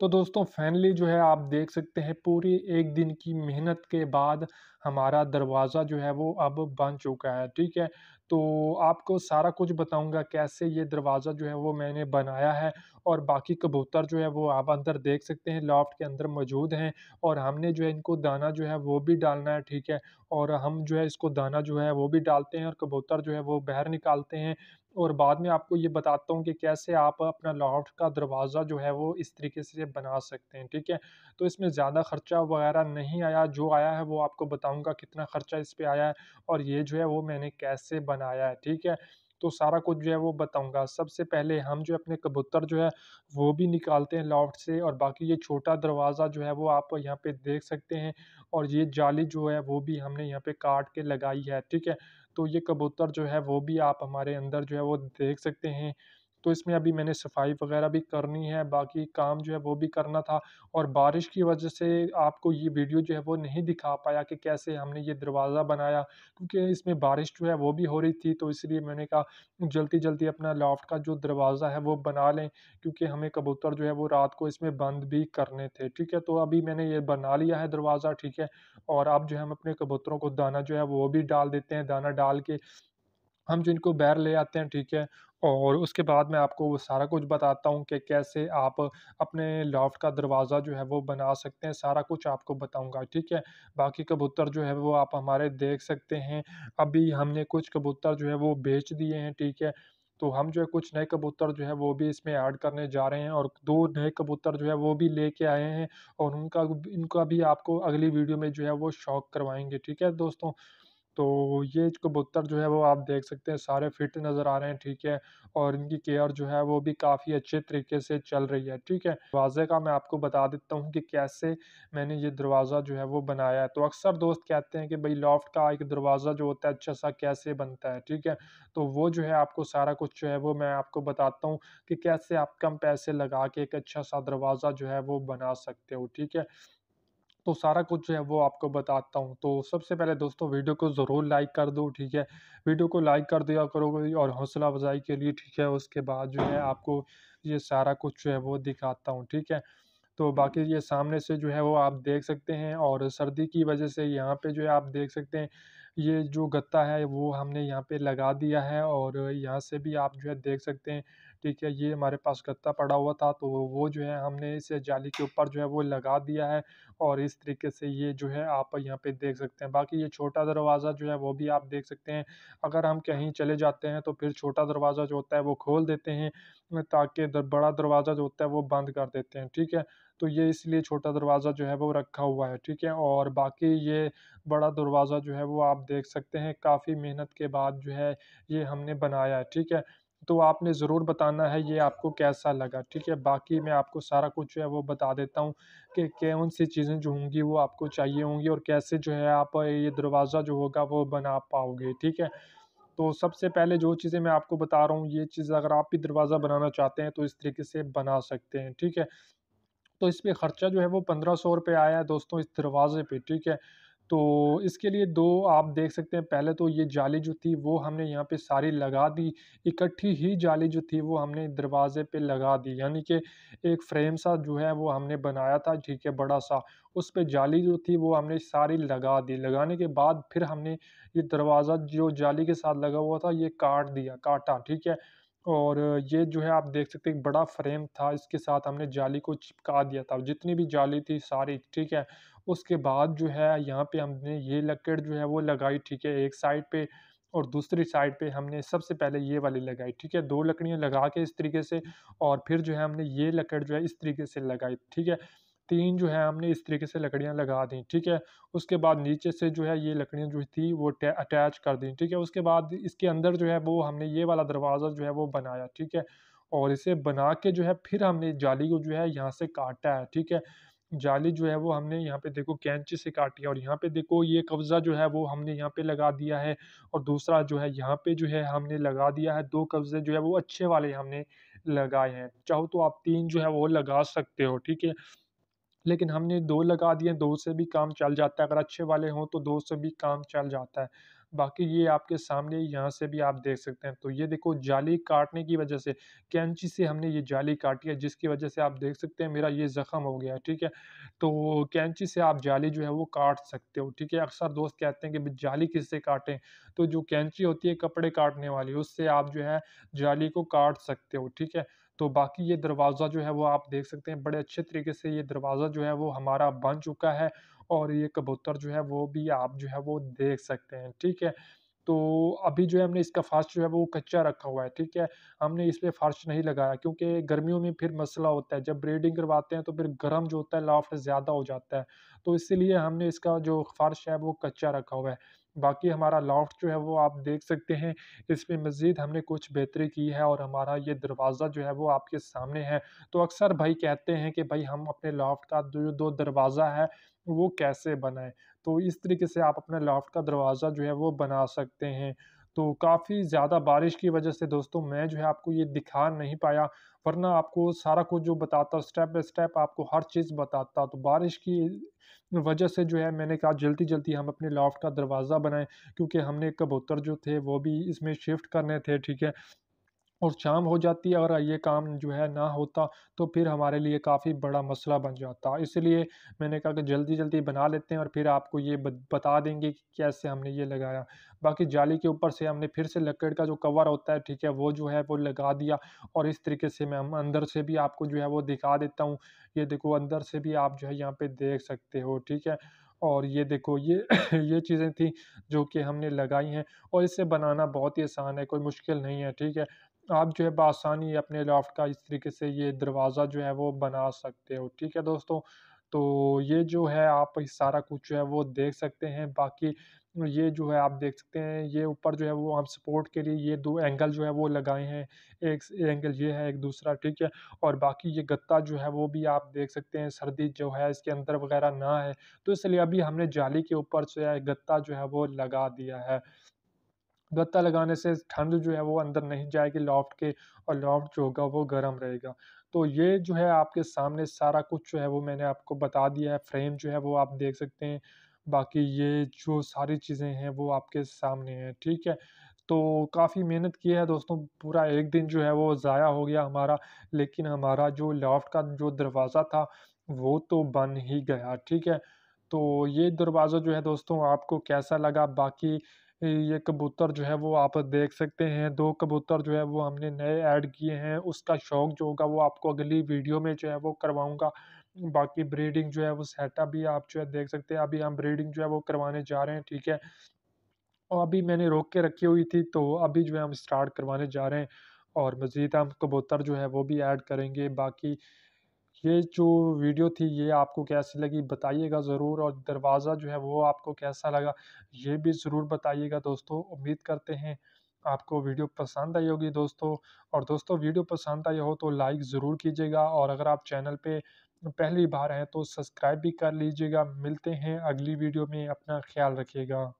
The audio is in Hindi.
तो दोस्तों फाइनली जो है आप देख सकते हैं पूरी एक दिन की मेहनत के बाद हमारा दरवाज़ा जो है वो अब बन चुका है ठीक है तो आपको सारा कुछ बताऊंगा कैसे ये दरवाज़ा जो है वो मैंने बनाया है और बाकी कबूतर जो है वो आप अंदर देख सकते हैं लॉफ्ट के अंदर मौजूद हैं और हमने जो है इनको दाना जो है वो भी डालना है ठीक है और हम जो है इसको दाना जो है वो भी डालते हैं और कबूतर जो है वो बाहर निकालते हैं और बाद में आपको ये बताता हूँ कि कैसे आप अपना लॉफ्ट का दरवाज़ा जो है वो इस तरीके से बना सकते हैं ठीक है तो इसमें ज़्यादा ख़र्चा वगैरह नहीं आया जो आया है वो आपको बताऊँगा कितना ख़र्चा इस पर आया है और ये जो है वो मैंने कैसे बनाया है ठीक है तो सारा कुछ जो है वो बताऊंगा सबसे पहले हम जो अपने कबूतर जो है वो भी निकालते हैं लॉफ्ट से और बाकी ये छोटा दरवाज़ा जो है वो आप यहाँ पे देख सकते हैं और ये जाली जो है वो भी हमने यहाँ पे काट के लगाई है ठीक है तो ये कबूतर जो है वो भी आप हमारे अंदर जो है वो देख सकते हैं तो इसमें अभी मैंने सफाई वगैरह भी करनी है बाकी काम जो है वो भी करना था और बारिश की वजह से आपको ये वीडियो जो है वो नहीं दिखा पाया कि कैसे हमने ये दरवाज़ा बनाया क्योंकि इसमें बारिश जो है वो भी हो रही थी तो इसलिए मैंने कहा जल्दी जल्दी अपना लॉफ्ट का जो दरवाज़ा है वो बना लें क्योंकि हमें कबूतर जो है वो रात को इसमें बंद भी करने थे ठीक है तो अभी मैंने ये बना लिया है दरवाज़ा ठीक है और अब जो है हम अपने कबूतरों को दाना जो है वो भी डाल देते हैं दाना डाल के हम जिनको बैर ले आते हैं ठीक है और उसके बाद मैं आपको वो सारा कुछ बताता हूँ कि कैसे आप अपने लॉफ्ट का दरवाज़ा जो है वो बना सकते हैं सारा कुछ आपको बताऊँगा ठीक है बाकी कबूतर जो है वो आप हमारे देख सकते हैं अभी हमने कुछ कबूतर जो है वो बेच दिए हैं ठीक है तो हम जो है कुछ नए कबूतर जो है वो भी इसमें ऐड करने जा रहे हैं और दो नए कबूतर जो है वो भी लेके आए हैं और उनका इनका भी आपको अगली वीडियो में जो है वो शौक करवाएंगे ठीक है दोस्तों तो ये कबूतर जो है वो आप देख सकते हैं सारे फिट नज़र आ रहे हैं ठीक है और इनकी केयर जो है वो भी काफ़ी अच्छे तरीके से चल रही है ठीक है दरवाज़े का मैं आपको बता देता हूँ कि कैसे मैंने ये दरवाज़ा जो है वो बनाया है तो अक्सर दोस्त कहते हैं कि भाई लॉफ्ट का एक दरवाज़ा जो होता है अच्छा सा कैसे बनता है ठीक है तो वो जो है आपको सारा कुछ जो है वो मैं आपको बताता हूँ कि कैसे आप कम पैसे लगा के एक अच्छा सा दरवाज़ा जो है वो बना सकते हो ठीक है तो सारा कुछ जो है वो आपको बताता हूँ तो सबसे पहले दोस्तों वीडियो को ज़रूर लाइक कर दो ठीक है वीडियो को लाइक कर दिया करोगे और हौसला अफजाई के लिए ठीक है उसके बाद जो है आपको ये सारा कुछ जो है वो दिखाता हूँ ठीक है तो बाकी ये सामने से जो है वो आप देख सकते हैं और सर्दी की वजह से यहाँ पे जो है आप देख सकते हैं ये जो गत्ता है वो हमने यहाँ पे लगा दिया है और यहाँ से भी आप जो है देख सकते हैं ठीक है ये हमारे पास गत्ता पड़ा हुआ था तो वो जो है हमने इस जाली के ऊपर जो है वो लगा दिया है और इस तरीके से ये जो है आप यहाँ पे देख सकते हैं बाकी ये छोटा दरवाज़ा जो है वो भी आप देख सकते हैं अगर हम कहीं चले जाते हैं तो फिर छोटा दरवाज़ा जो होता है वो खोल देते हैं ताकि दर, बड़ा दरवाज़ा जो होता है वो बंद कर देते हैं ठीक है तो ये इसलिए छोटा दरवाज़ा जो है वो रखा हुआ है ठीक है और बाकी ये बड़ा दरवाज़ा जो है वो आप देख सकते हैं काफ़ी मेहनत के बाद जो है ये हमने बनाया है ठीक है तो आपने ज़रूर बताना है ये आपको कैसा लगा ठीक है बाकी मैं आपको सारा कुछ जो है वो बता देता हूँ कि कौन सी चीज़ें जो होंगी वो आपको चाहिए होंगी और कैसे जो है आप ये दरवाज़ा जो होगा वो बना पाओगे ठीक है तो सबसे पहले जो चीज़ें मैं आपको बता रहा हूँ ये चीज़ अगर आप भी दरवाज़ा बनाना चाहते हैं तो इस तरीके से बना सकते हैं ठीक है तो इस पर ख़र्चा जो है वो पंद्रह सौ रुपये आया है दोस्तों इस दरवाज़े पे ठीक है तो इसके लिए दो आप देख सकते हैं पहले तो ये जाली जो थी वो हमने यहाँ पे सारी लगा दी इकट्ठी ही जाली जो थी वो हमने दरवाज़े पे लगा दी यानी कि एक फ्रेम सा जो है वो हमने बनाया था ठीक है बड़ा सा उस पर जाली जो थी वो हमने सारी लगा दी लगाने के बाद फिर हमने ये दरवाज़ा जो जाली के साथ लगा हुआ था ये काट दिया काटा ठीक है और ये जो है आप देख सकते हैं बड़ा फ्रेम था इसके साथ हमने जाली को चिपका दिया था जितनी भी जाली थी सारी ठीक है उसके बाद जो है यहाँ पे हमने ये लकड़ जो है वो लगाई ठीक है एक साइड पे और दूसरी साइड पे हमने सबसे पहले ये वाली लगाई ठीक है दो लकड़ियाँ लगा के इस तरीके से और फिर जो है हमने ये लकड़ जो है इस तरीके से लगाई ठीक है तीन जो है हमने इस तरीके से लकड़ियाँ लगा दी ठीक है उसके बाद नीचे से जो है ये लकड़ियाँ जो थी वो अटैच कर दी ठीक है उसके बाद इसके अंदर जो है वो हमने ये वाला दरवाज़ा जो है वो बनाया ठीक है और इसे बना के जो है फिर हमने जाली को जो है यहाँ से काटा है ठीक है जाली जो है वो हमने यहाँ पे देखो कैंची से काटी है और यहाँ पे देखो ये कब्ज़ा जो है वो हमने यहाँ पे लगा दिया है और दूसरा जो है यहाँ पे जो है हमने लगा दिया है दो कब्ज़े जो है वो अच्छे वाले हमने लगाए हैं चाहो तो आप तीन जो है वो लगा सकते हो ठीक है लेकिन हमने दो लगा दिए दो से भी काम चल जाता है अगर अच्छे वाले हों तो दो से भी काम चल जाता है बाकी ये आपके सामने यहाँ से भी आप देख सकते हैं तो ये देखो जाली काटने की वजह से कैंची से हमने ये जाली काटी है जिसकी वजह से आप देख सकते हैं मेरा ये ज़ख़म हो गया है ठीक है तो कैंची से आप जाली जो है वो काट सकते हो ठीक है अक्सर दोस्त कहते हैं कि जाली किससे काटें तो जो कैंची होती है कपड़े काटने वाली उससे आप जो है जाली को काट सकते हो ठीक है तो बाकी ये दरवाज़ा जो है वो आप देख सकते हैं बड़े अच्छे तरीके से ये दरवाज़ा जो है वो हमारा बन चुका है और ये कबूतर जो है वो भी आप जो है वो देख सकते हैं ठीक है तो अभी जो है हमने इसका फास्ट जो है वो कच्चा रखा हुआ है ठीक है हमने इस पर फास्ट नहीं लगाया क्योंकि गर्मियों में फिर मसला होता है जब ब्रीडिंग करवाते हैं तो फिर गर्म जो होता है लाफ्ट ज़्यादा हो जाता है तो इसलिए हमने इसका जो फार्श है वो कच्चा रखा हुआ है बाकी हमारा लॉफ्ट जो है वो आप देख सकते हैं इसमें मज़ीद हमने कुछ बेहतरी की है और हमारा ये दरवाज़ा जो है वो आपके सामने है तो अक्सर भाई कहते हैं कि भाई हम अपने लॉफ्ट का जो दो दरवाज़ा है वो कैसे बनाएं तो इस तरीके से आप अपना लॉफ्ट का दरवाज़ा जो है वो बना सकते हैं तो काफ़ी ज़्यादा बारिश की वजह से दोस्तों मैं जो है आपको ये दिखा नहीं पाया वरना आपको सारा कुछ जो बताता स्टेप बाय स्टेप आपको हर चीज़ बताता तो बारिश की वजह से जो है मैंने कहा जल्दी जल्दी हम अपने लॉफ्ट का दरवाज़ा बनाएं क्योंकि हमने कबूतर जो थे वो भी इसमें शिफ्ट करने थे ठीक है और शाम हो जाती है अगर ये काम जो है ना होता तो फिर हमारे लिए काफ़ी बड़ा मसला बन जाता इसलिए मैंने कहा कि जल्दी जल्दी बना लेते हैं और फिर आपको ये बता देंगे कि कैसे हमने ये लगाया बाकी जाली के ऊपर से हमने फिर से लकड़ का जो कवर होता है ठीक है वो जो है वो लगा दिया और इस तरीके से मैं अंदर से भी आपको जो है वो दिखा देता हूँ ये देखो अंदर से भी आप जो है यहाँ पर देख सकते हो ठीक है और ये देखो ये ये चीज़ें थी जो कि हमने लगाई हैं और इसे बनाना बहुत ही आसान है कोई मुश्किल नहीं है ठीक है आप जो है बसानी अपने लॉफ्ट का इस तरीके से ये दरवाज़ा जो है वो बना सकते हो ठीक है दोस्तों तो ये जो है आप सारा कुछ जो है वो देख सकते हैं बाकी ये जो है आप देख सकते हैं ये ऊपर जो है वो हम सपोर्ट के लिए ये दो एंगल जो है वो लगाए हैं एक एंगल ये है एक दूसरा ठीक है और बाकी ये गत्ता जो है वो भी आप देख सकते हैं सर्दी जो है इसके अंदर वगैरह ना है तो इसलिए अभी हमने जाली के ऊपर जो है गत्ता जो है वो लगा दिया है गत्ता लगाने से ठंड जो है वो अंदर नहीं जाएगी लॉफ्ट के और लॉफ्ट जो होगा वो गर्म रहेगा तो ये जो है आपके सामने सारा कुछ जो है वो मैंने आपको बता दिया है फ्रेम जो है वो आप देख सकते हैं बाकी ये जो सारी चीज़ें हैं वो आपके सामने हैं ठीक है तो काफ़ी मेहनत की है दोस्तों पूरा एक दिन जो है वो ज़ाया हो गया हमारा लेकिन हमारा जो लॉफ्ट का जो दरवाज़ा था वो तो बन ही गया ठीक है तो ये दरवाज़ा जो है दोस्तों आपको कैसा लगा बाकी ये कबूतर जो है वो आप देख सकते हैं दो कबूतर जो है वो हमने नए ऐड किए हैं उसका शौक जो होगा वो आपको अगली वीडियो में जो है वो करवाऊँगा बाकी ब्रीडिंग जो है वो सेटअप भी आप जो है देख सकते हैं अभी हम ब्रीडिंग जो है वो करवाने जा रहे हैं ठीक है और अभी मैंने रोक के रखी हुई थी तो अभी जो है हम स्टार्ट करवाने जा रहे हैं और मज़ीद हम कबूतर जो है वो भी ऐड करेंगे बाकी ये जो वीडियो थी ये आपको कैसी लगी बताइएगा ज़रूर और दरवाज़ा जो है वो आपको कैसा लगा ये भी ज़रूर बताइएगा दोस्तों उम्मीद करते हैं आपको वीडियो पसंद आई होगी दोस्तों और दोस्तों वीडियो पसंद आई हो तो लाइक ज़रूर कीजिएगा और अगर आप चैनल पे पहली बार हैं तो सब्सक्राइब भी कर लीजिएगा मिलते हैं अगली वीडियो में अपना ख्याल रखिएगा